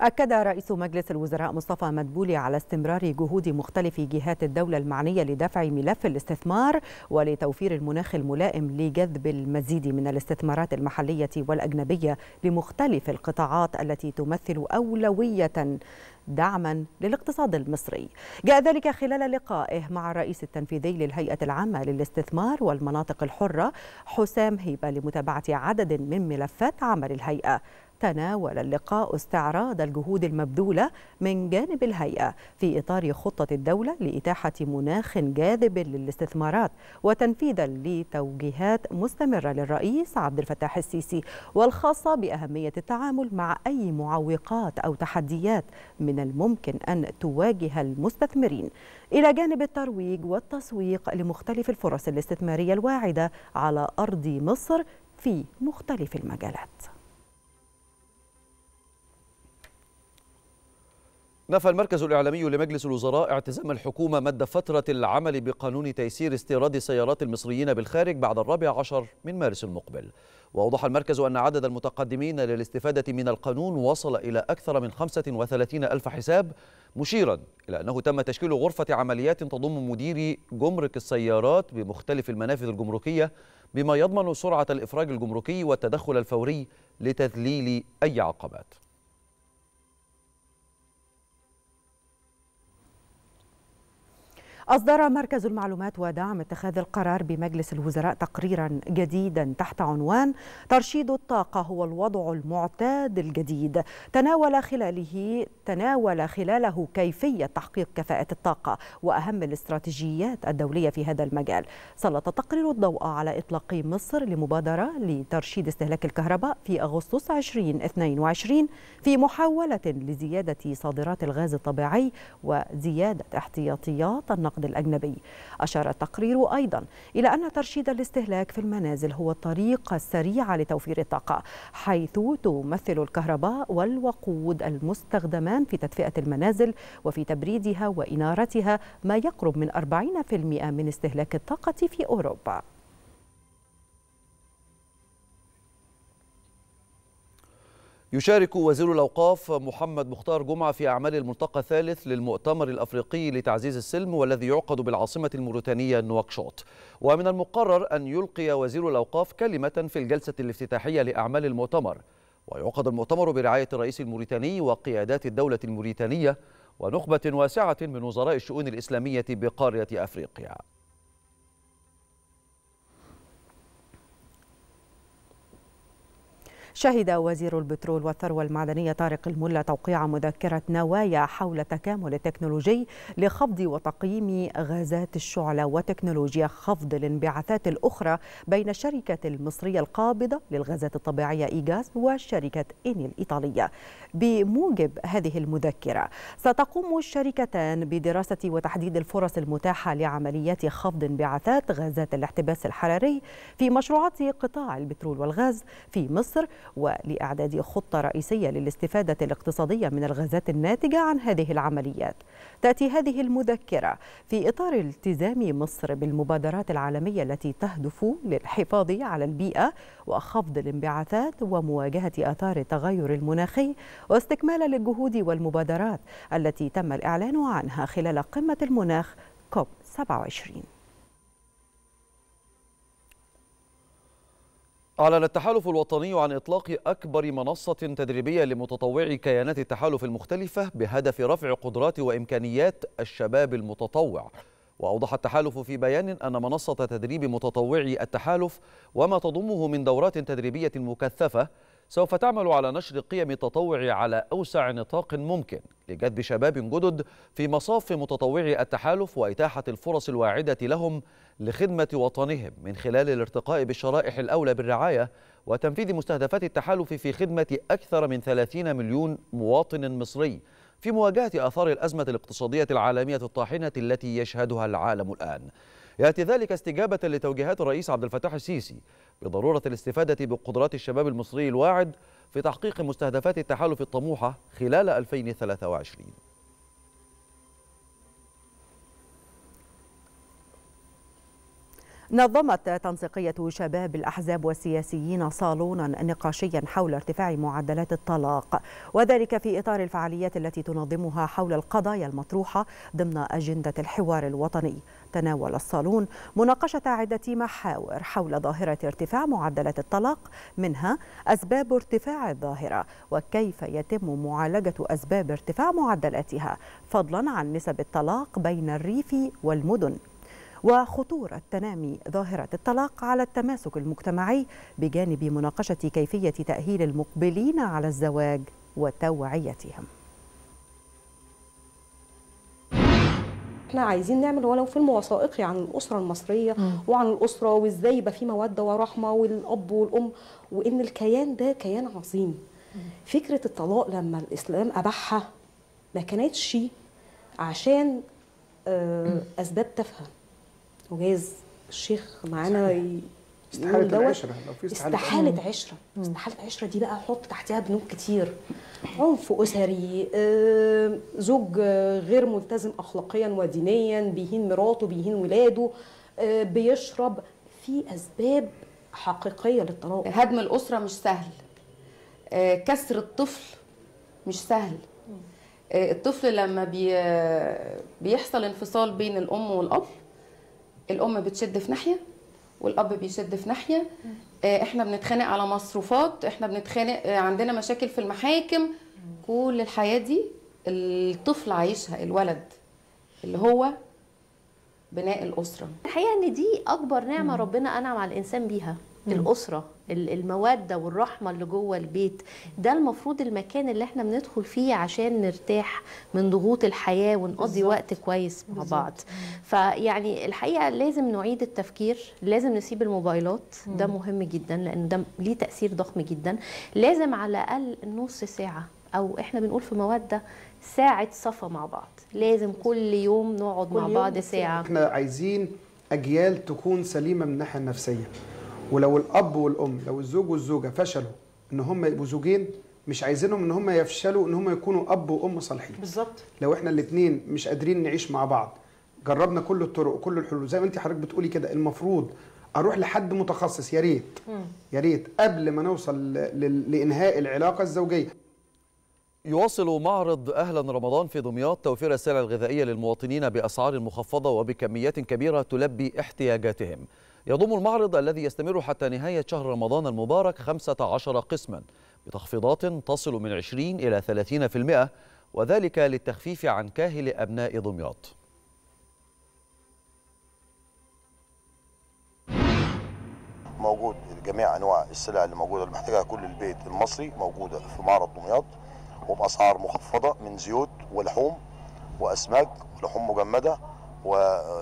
أكد رئيس مجلس الوزراء مصطفى مدبولي على استمرار جهود مختلف جهات الدولة المعنية لدفع ملف الاستثمار ولتوفير المناخ الملائم لجذب المزيد من الاستثمارات المحلية والأجنبية لمختلف القطاعات التي تمثل أولوية دعما للاقتصاد المصري جاء ذلك خلال لقائه مع الرئيس التنفيذي للهيئة العامة للاستثمار والمناطق الحرة حسام هيبة لمتابعة عدد من ملفات عمل الهيئة تناول اللقاء استعراض الجهود المبذولة من جانب الهيئة في إطار خطة الدولة لإتاحة مناخ جاذب للاستثمارات وتنفيذا لتوجيهات مستمرة للرئيس عبد الفتاح السيسي والخاصة بأهمية التعامل مع أي معوقات أو تحديات من الممكن أن تواجه المستثمرين إلى جانب الترويج والتسويق لمختلف الفرص الاستثمارية الواعدة على أرض مصر في مختلف المجالات نفى المركز الإعلامي لمجلس الوزراء اعتزام الحكومة مد فترة العمل بقانون تيسير استيراد سيارات المصريين بالخارج بعد الرابع عشر من مارس المقبل وأوضح المركز أن عدد المتقدمين للاستفادة من القانون وصل إلى أكثر من 35 ألف حساب مشيرا إلى أنه تم تشكيل غرفة عمليات تضم مديري جمرك السيارات بمختلف المنافذ الجمركية بما يضمن سرعة الإفراج الجمركي والتدخل الفوري لتذليل أي عقبات أصدر مركز المعلومات ودعم اتخاذ القرار بمجلس الوزراء تقريرا جديدا تحت عنوان ترشيد الطاقة هو الوضع المعتاد الجديد تناول خلاله تناول خلاله كيفية تحقيق كفاءة الطاقة وأهم الاستراتيجيات الدولية في هذا المجال سلط التقرير الضوء على إطلاق مصر لمبادرة لترشيد استهلاك الكهرباء في أغسطس 2022 في محاولة لزيادة صادرات الغاز الطبيعي وزيادة احتياطيات النقل النقد الأجنبي أشار التقرير أيضا إلى أن ترشيد الاستهلاك في المنازل هو الطريقة السريعة لتوفير الطاقة حيث تمثل الكهرباء والوقود المستخدمان في تدفئة المنازل وفي تبريدها وإنارتها ما يقرب من 40% من استهلاك الطاقة في أوروبا يشارك وزير الأوقاف محمد مختار جمعة في أعمال الملتقى الثالث للمؤتمر الأفريقي لتعزيز السلم والذي يعقد بالعاصمة الموريتانية نواكشوط ومن المقرر أن يلقي وزير الأوقاف كلمة في الجلسة الافتتاحية لأعمال المؤتمر ويعقد المؤتمر برعاية الرئيس الموريتاني وقيادات الدولة الموريتانية ونخبة واسعة من وزراء الشؤون الإسلامية بقارة أفريقيا شهد وزير البترول والثروة المعدنية طارق الملا توقيع مذكرة نوايا حول التكامل التكنولوجي لخفض وتقييم غازات الشعلة وتكنولوجيا خفض الانبعاثات الأخرى بين الشركة المصرية القابضة للغازات الطبيعية إيجاز وشركة إني الإيطالية بموجب هذه المذكرة ستقوم الشركتان بدراسة وتحديد الفرص المتاحة لعمليات خفض انبعاثات غازات الاحتباس الحراري في مشروعات قطاع البترول والغاز في مصر ولإعداد خطة رئيسية للاستفادة الاقتصادية من الغازات الناتجة عن هذه العمليات تأتي هذه المذكرة في إطار التزام مصر بالمبادرات العالمية التي تهدف للحفاظ على البيئة وخفض الانبعاثات ومواجهة آثار التغير المناخي واستكمالا للجهود والمبادرات التي تم الإعلان عنها خلال قمة المناخ كوب 27 أعلن التحالف الوطني عن إطلاق أكبر منصة تدريبية لمتطوعي كيانات التحالف المختلفة بهدف رفع قدرات وإمكانيات الشباب المتطوع وأوضح التحالف في بيان أن منصة تدريب متطوعي التحالف وما تضمه من دورات تدريبية مكثفة سوف تعمل على نشر قيم التطوع على أوسع نطاق ممكن لجذب شباب جدد في مصاف متطوعي التحالف وإتاحة الفرص الواعدة لهم لخدمة وطنهم من خلال الارتقاء بالشرائح الأولى بالرعاية وتنفيذ مستهدفات التحالف في خدمة أكثر من 30 مليون مواطن مصري في مواجهة آثار الأزمة الاقتصادية العالمية الطاحنة التي يشهدها العالم الآن يأتي ذلك استجابة لتوجيهات الرئيس عبد الفتاح السيسي بضرورة الاستفادة بقدرات الشباب المصري الواعد في تحقيق مستهدفات التحالف الطموحة خلال 2023 نظمت تنسيقية شباب الأحزاب والسياسيين صالونا نقاشيا حول ارتفاع معدلات الطلاق وذلك في إطار الفعاليات التي تنظمها حول القضايا المطروحة ضمن أجندة الحوار الوطني تناول الصالون مناقشة عدة محاور حول ظاهرة ارتفاع معدلات الطلاق منها أسباب ارتفاع الظاهرة وكيف يتم معالجة أسباب ارتفاع معدلاتها فضلا عن نسب الطلاق بين الريف والمدن وخطورة تنامي ظاهرة الطلاق على التماسك المجتمعي بجانب مناقشة كيفية تأهيل المقبلين على الزواج وتوعيتهم احنا عايزين نعمل ولو فيلم وثائقي يعني عن الاسره المصريه م. وعن الاسره وازاي يبقى في موده ورحمه والاب والام وان الكيان ده كيان عظيم م. فكره الطلاق لما الاسلام اباحها ما كانتش عشان آه، اسباب تافهه وجايز الشيخ معانا استحاله العشره لو في استحاله استحاله عشره استحاله عشره دي بقى حط تحتها بنوك كتير عنف اسري آه، زوج غير ملتزم اخلاقيا ودينيا بيهين مراته بيهين ولاده آه، بيشرب في اسباب حقيقيه للطلاق هدم الاسره مش سهل آه، كسر الطفل مش سهل الطفل لما بي بيحصل انفصال بين الام والاب الام بتشد في ناحيه والاب بيشد في ناحيه آه، احنا بنتخانق على مصروفات احنا بنتخانق آه، عندنا مشاكل في المحاكم كل الحياه دي الطفل عايشها الولد اللي هو بناء الاسره الحقيقه ان دي اكبر نعمه ربنا انعم على الانسان بيها الاسره الموده والرحمه اللي جوه البيت ده المفروض المكان اللي احنا بندخل فيه عشان نرتاح من ضغوط الحياه ونقضي وقت كويس مع بالزبط. بعض فيعني الحقيقه لازم نعيد التفكير لازم نسيب الموبايلات مم. ده مهم جدا لان ده ليه تاثير ضخم جدا لازم على الاقل نص ساعه او احنا بنقول في مودة ساعه صفا مع بعض لازم كل يوم نقعد كل مع بعض ساعه احنا عايزين اجيال تكون سليمه من الناحيه النفسيه ولو الاب والام لو الزوج والزوجه فشلوا ان هم يبقوا زوجين مش عايزينهم ان هم يفشلوا ان هم يكونوا اب وام صالحين بالظبط لو احنا الاثنين مش قادرين نعيش مع بعض جربنا كل الطرق وكل الحلول زي ما انت حضرتك بتقولي كده المفروض اروح لحد متخصص يا ريت يا ريت قبل ما نوصل لانهاء العلاقه الزوجيه يواصل معرض أهلا رمضان في دمياط توفير السلع الغذائية للمواطنين بأسعار مخفضة وبكميات كبيرة تلبي احتياجاتهم يضم المعرض الذي يستمر حتى نهاية شهر رمضان المبارك 15 قسما بتخفيضات تصل من 20 إلى 30% وذلك للتخفيف عن كاهل أبناء دمياط موجود جميع انواع السلع اللي موجوده اللي محتاجها كل البيت المصري موجوده في معرض دمياط وباسعار مخفضه من زيوت ولحوم واسماك ولحوم مجمده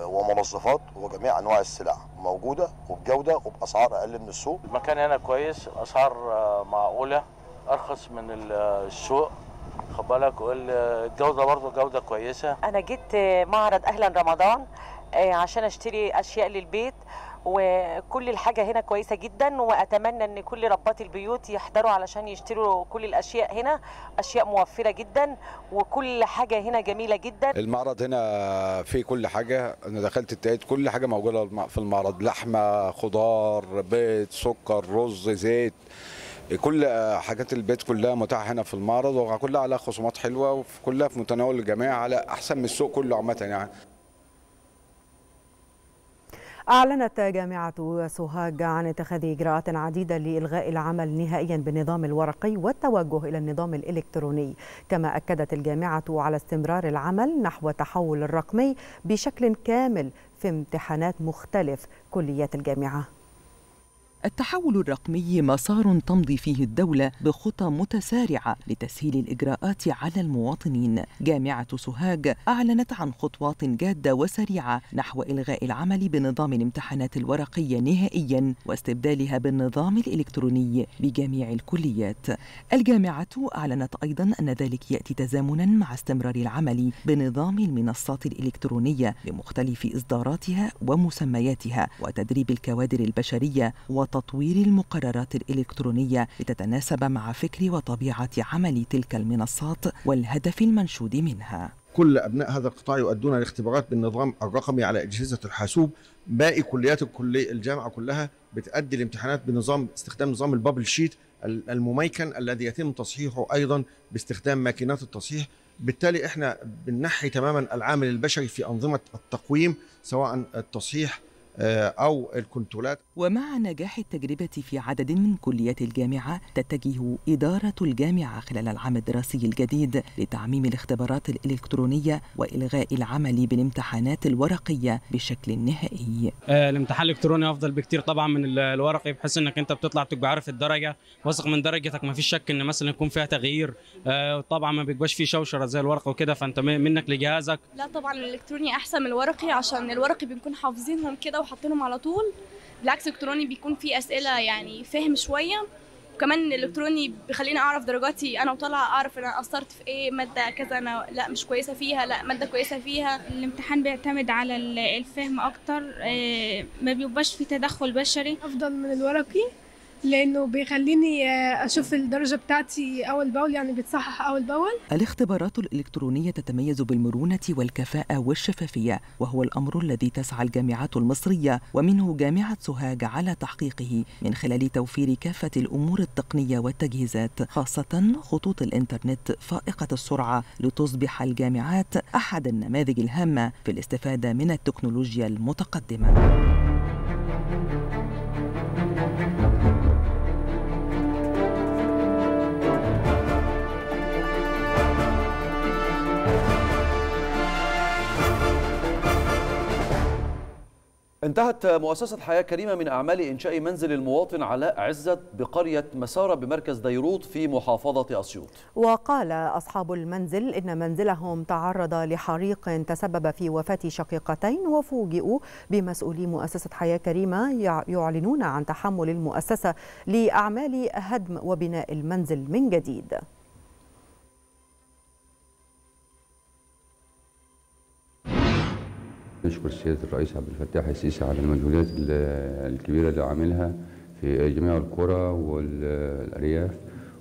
ومنظفات وجميع انواع السلع موجوده وبجوده وباسعار اقل من السوق المكان هنا كويس اسعار آه، معقوله ارخص من آه، السوق خد بالك آه، الجوده برضه جوده كويسه انا جيت معرض اهلا رمضان عشان اشتري اشياء للبيت وكل الحاجه هنا كويسه جدا واتمنى ان كل ربات البيوت يحضروا علشان يشتروا كل الاشياء هنا اشياء موفره جدا وكل حاجه هنا جميله جدا المعرض هنا فيه كل حاجه انا دخلت التقيت كل حاجه موجوده في المعرض لحمه خضار بيض سكر رز زيت كل حاجات البيت كلها متاحه هنا في المعرض وكلها على خصومات حلوه وكلها في متناول الجميع على احسن من السوق كله عامه يعني أعلنت جامعة سوهاج عن اتخاذ إجراءات عديدة لإلغاء العمل نهائيا بالنظام الورقي والتوجه إلى النظام الإلكتروني كما أكدت الجامعة على استمرار العمل نحو التحول الرقمي بشكل كامل في امتحانات مختلف كليات الجامعه التحول الرقمي مسار تمضي فيه الدولة بخطى متسارعة لتسهيل الإجراءات على المواطنين جامعة سوهاج أعلنت عن خطوات جادة وسريعة نحو إلغاء العمل بنظام الامتحانات الورقية نهائيا واستبدالها بالنظام الإلكتروني بجميع الكليات الجامعة أعلنت أيضا أن ذلك يأتي تزامنا مع استمرار العمل بنظام المنصات الإلكترونية بمختلف إصداراتها ومسمياتها وتدريب الكوادر البشرية وت تطوير المقررات الإلكترونية لتتناسب مع فكر وطبيعة عمل تلك المنصات والهدف المنشود منها كل أبناء هذا القطاع يؤدون الاختبارات بالنظام الرقمي على أجهزة الحاسوب باقي كليات الكلية الجامعة كلها بتأدي الامتحانات بنظام استخدام نظام البابل شيت المميكن الذي يتم تصحيحه أيضا باستخدام ماكينات التصحيح بالتالي احنا بننحي تماما العامل البشري في أنظمة التقويم سواء التصحيح آه، أو الكنترولات ومع نجاح التجربة في عدد من كليات الجامعة تتجه إدارة الجامعة خلال العام الدراسي الجديد لتعميم الاختبارات الإلكترونية وإلغاء العمل بالامتحانات الورقية بشكل نهائي آه الامتحان الإلكتروني أفضل بكتير طبعا من الورقي بحيث إنك أنت بتطلع بتبقى عارف الدرجة واثق من درجتك ما فيش شك إن مثلا يكون فيها تغيير آه طبعا ما بيبقاش فيه شوشرة زي الورق وكده فأنت منك لجهازك لا طبعا الإلكتروني أحسن من الورقي عشان الورقي بنكون حافظينهم كده وحاطينهم على طول بالعكس الالكتروني بيكون فيه اسئله يعني فهم شويه وكمان الالكتروني بيخليني اعرف درجاتي انا وطالعه اعرف انا قصرت في ايه ماده كذا انا لا مش كويسه فيها لا ماده كويسه فيها الامتحان بيعتمد على الفهم اكتر آه، ما بيبقاش فيه تدخل بشري افضل من الورقي لانه بيخليني آه، اشوف الدرجه بتاعتي اول باول يعني بتصحح اول باول الاختبارات الالكترونيه تتميز بالمرونه والكفاءه والشفافيه وهو الامر الذي تسعى الجامعات المصريه ومنه جامعه سوهاج على تحقيقه من خلال توفير كافه الامور التقنيه والتجهيزات خاصه خطوط الانترنت فائقه السرعه لتصبح الجامعات احد النماذج الهامه في الاستفاده من التكنولوجيا المتقدمه انتهت مؤسسة حياة كريمة من أعمال إنشاء منزل المواطن علاء عزت بقرية مسارة بمركز ديروت في محافظة أسيوط وقال أصحاب المنزل إن منزلهم تعرض لحريق تسبب في وفاة شقيقتين وفوجئوا بمسؤولي مؤسسة حياة كريمة يعلنون عن تحمل المؤسسة لأعمال هدم وبناء المنزل من جديد نشكر سيادة الرئيس عبد الفتاح السيسي على المجهودات الكبيرة اللي عاملها في جميع القرى والأرياف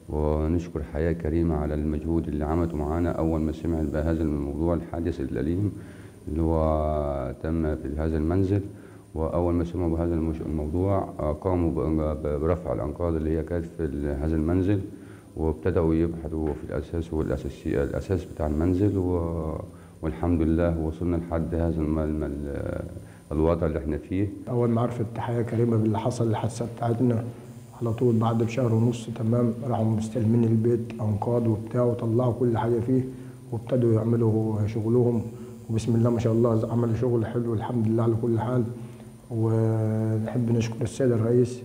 ونشكر حياة كريمة على المجهود اللي عملته معانا أول ما سمع بهذا الموضوع الحادث الأليم اللي هو تم في هذا المنزل وأول ما سمعوا بهذا الموضوع قاموا برفع الأنقاض اللي هي كانت في هذا المنزل وابتدأوا يبحثوا في الأساس والأساس الأساس بتاع المنزل و والحمد لله وصلنا لحد هذا الوضع اللي احنا فيه اول ما عرفت حياه كريمه باللي حصل الحادثه بتاعتنا على طول بعد بشهر ونص تمام راحوا مستلمين البيت انقاض وبتاع وطلعوا كل حاجه فيه وابتدوا يعملوا شغلهم وبسم الله ما شاء الله عملوا شغل حلو الحمد لله على كل حال ونحب نشكر السيد الرئيس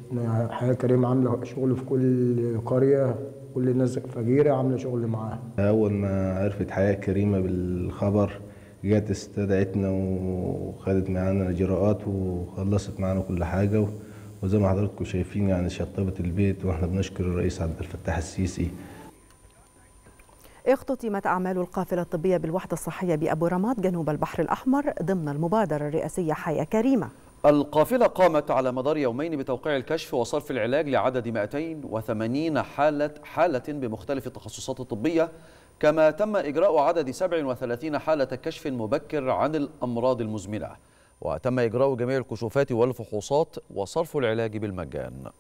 حياه كريمه عامله شغل في كل قريه كل الناس فجيره عامله شغل معاها اول ما عرفت حياه كريمه بالخبر جت استدعتنا وخدت معانا اجراءات وخلصت معانا كل حاجه وزي ما حضراتكم شايفين يعني شطبت البيت واحنا بنشكر الرئيس عبد الفتاح السيسي اختتمت أعمال القافلة الطبية بالوحدة الصحية بأبو رماد جنوب البحر الأحمر ضمن المبادرة الرئاسية حياة كريمة القافلة قامت على مدار يومين بتوقيع الكشف وصرف العلاج لعدد 280 حالة حالة بمختلف التخصصات الطبية كما تم إجراء عدد 37 حالة كشف مبكر عن الأمراض المزمنة وتم إجراء جميع الكشوفات والفحوصات وصرف العلاج بالمجان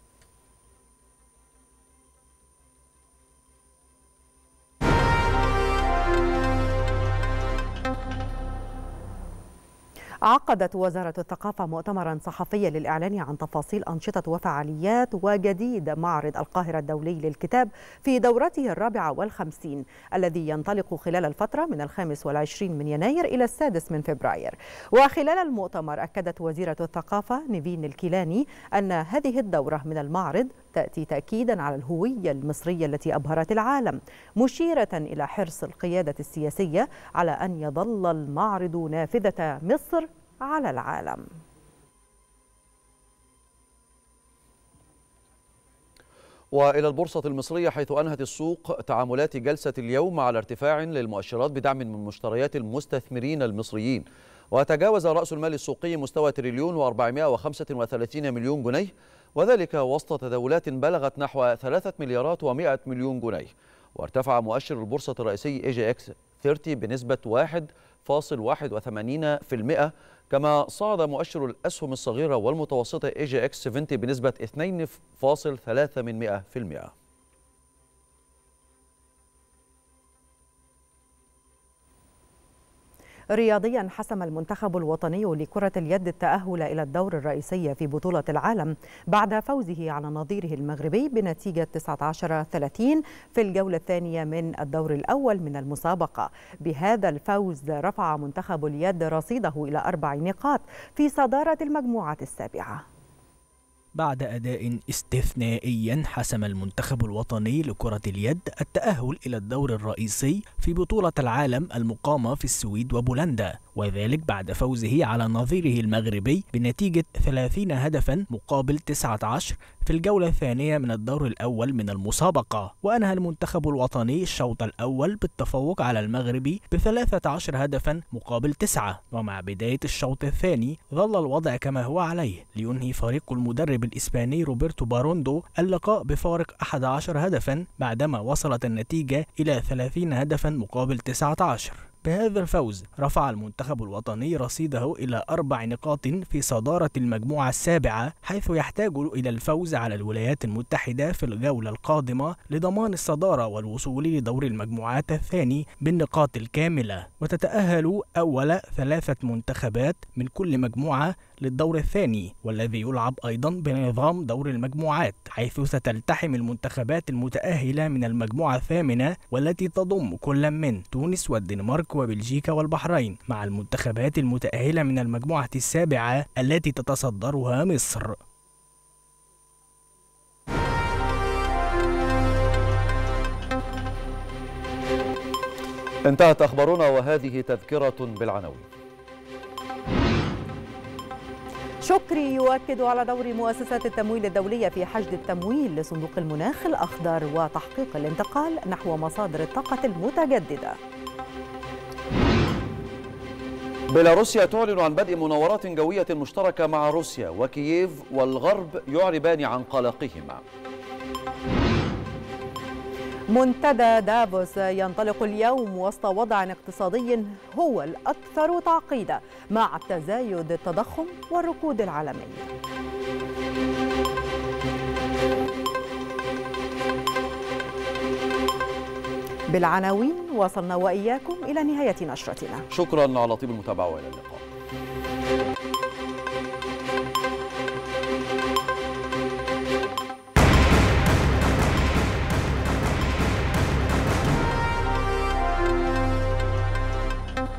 عقدت وزارة الثقافة مؤتمرا صحفيا للإعلان عن تفاصيل أنشطة وفعاليات وجديد معرض القاهرة الدولي للكتاب في دورته الرابعة والخمسين الذي ينطلق خلال الفترة من الخامس والعشرين من يناير إلى السادس من فبراير وخلال المؤتمر أكدت وزيرة الثقافة نيفين الكيلاني أن هذه الدورة من المعرض تأتي تأكيدا على الهوية المصرية التي أبهرت العالم مشيرة إلى حرص القيادة السياسية على أن يظل المعرض نافذة مصر على العالم وإلى البورصة المصرية حيث أنهت السوق تعاملات جلسة اليوم على ارتفاع للمؤشرات بدعم من مشتريات المستثمرين المصريين وتجاوز رأس المال السوقي مستوى تريليون و435 مليون جنيه وذلك وسط تداولات بلغت نحو 3 مليارات و100 مليون جنيه وارتفع مؤشر البورصة الرئيسي اي جي اكس 30 بنسبة 1.81% كما صعد مؤشر الأسهم الصغيرة والمتوسطة اي جي اكس 70 بنسبة 2.3% رياضيا حسم المنتخب الوطني لكرة اليد التأهل إلى الدور الرئيسي في بطولة العالم بعد فوزه على نظيره المغربي بنتيجة 19 30 في الجولة الثانية من الدور الأول من المسابقة بهذا الفوز رفع منتخب اليد رصيده إلى أربع نقاط في صدارة المجموعة السابعة بعد أداء استثنائي حسم المنتخب الوطني لكرة اليد التأهل إلى الدور الرئيسي في بطولة العالم المقامة في السويد وبولندا وذلك بعد فوزه على نظيره المغربي بنتيجة 30 هدفا مقابل 19 في الجولة الثانية من الدور الأول من المسابقة وأنهى المنتخب الوطني الشوط الأول بالتفوق على المغربي ب 13 هدفا مقابل تسعة ومع بداية الشوط الثاني ظل الوضع كما هو عليه لينهي فريق المدرب الإسباني روبرتو باروندو اللقاء بفارق 11 هدفا بعدما وصلت النتيجة إلى 30 هدفا مقابل 19 بهذا الفوز رفع المنتخب الوطني رصيده إلى أربع نقاط في صدارة المجموعة السابعة حيث يحتاج إلى الفوز على الولايات المتحدة في الجولة القادمة لضمان الصدارة والوصول لدور المجموعات الثاني بالنقاط الكاملة وتتأهل أول ثلاثة منتخبات من كل مجموعة للدور الثاني والذي يلعب أيضا بنظام دور المجموعات حيث ستلتحم المنتخبات المتأهلة من المجموعة الثامنة والتي تضم كل من تونس والدنمارك وبلجيكا والبحرين مع المنتخبات المتأهلة من المجموعة السابعة التي تتصدرها مصر انتهت أخبارنا وهذه تذكرة بالعناوين شكري يؤكد على دور مؤسسات التمويل الدولية في حشد التمويل لصندوق المناخ الأخضر وتحقيق الانتقال نحو مصادر الطاقة المتجددة بيلاروسيا تعلن عن بدء مناورات جوية مشتركة مع روسيا وكييف والغرب يعربان عن قلقهما منتدى دافوس ينطلق اليوم وسط وضع اقتصادي هو الأكثر تعقيدا مع تزايد التضخم والركود العالمي بالعناوين وصلنا وإياكم إلى نهاية نشرتنا شكرا على طيب المتابعة وإلى اللقاء